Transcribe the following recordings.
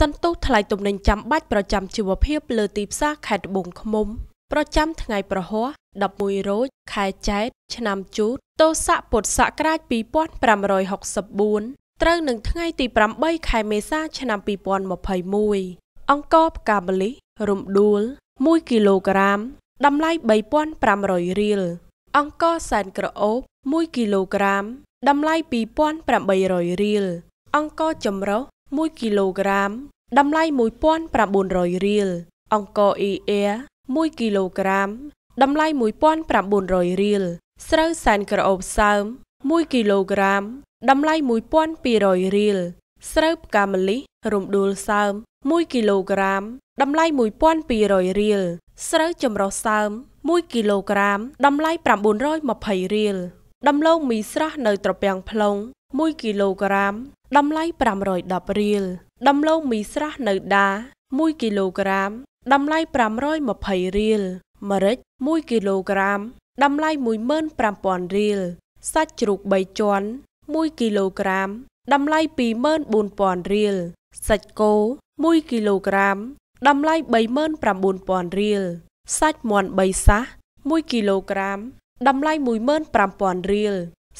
សន្ទុះថ្លៃទំនិញចាំបាច់ប្រចាំជីវភាពលើទីផ្សារខេត្តត្បូងឃ្មុំ ប្រចាំថ្ងៃប្រហ័ស11រោចខែចែកឆ្នាំជូតទស័កពុទ្ធសករាជ2564ត្រូវនឹងថ្ងៃ ទី8ខែមេសា ឆ្នាំ2021អង្គរផ្កាម្លិះរំដួល1គីឡូក្រាមតម្លៃ3500រៀលអង្គរសែនក្រអូប1គីឡូក្រាមតម្លៃ2800រៀលអង្គរចម្រុះ1គីឡូក្រាមតម្លៃ1900រៀលអង្ករ EA 1គីឡូក្រាមតម្លៃ1900រៀលស្រូវសែនក្រអូបសើម1គីឡូក្រាមតម្លៃ1200រៀលស្រូវផ្កាម្លិះរំដួលសើម1គីឡូក្រាមតម្លៃ1200រៀលស្រូវចម្រុះសើម1គីឡូក្រាមតម្លៃ920រៀលដំឡូងមីស្រស់នៅត្រពាំងផ្លុង1គីឡូក្រាមតម្លៃ510រៀលតម្លូងមីស្រស់នៅដា1គីឡូក្រាមតម្លៃ520រៀលម្រេច1គីឡូក្រាមតម្លៃ15000រៀលសាច់ជ្រូក3ជាន់1គីឡូក្រាមតម្លៃ24000រៀលសាច់គោ1គីឡូក្រាមតម្លៃ39000រៀលសាច់មាន់3សះ1គីឡូក្រាមតម្លៃ15000រៀល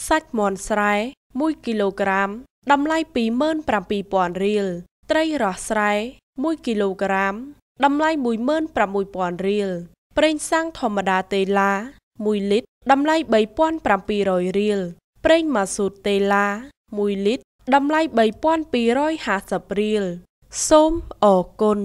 សាច់មាន់ស្រែ1គីឡូក្រាមតម្លៃ27,000រៀលត្រីរស់ស្រែ1គីឡូក្រាមតម្លៃ16,000រៀលប្រេងសាំងធម្មតាតេឡា1លីត្រតម្លៃ3,700រៀលប្រេងម៉ាស៊ូតតេឡា1លីត្រតម្លៃ3250រៀលសូមអរគុណ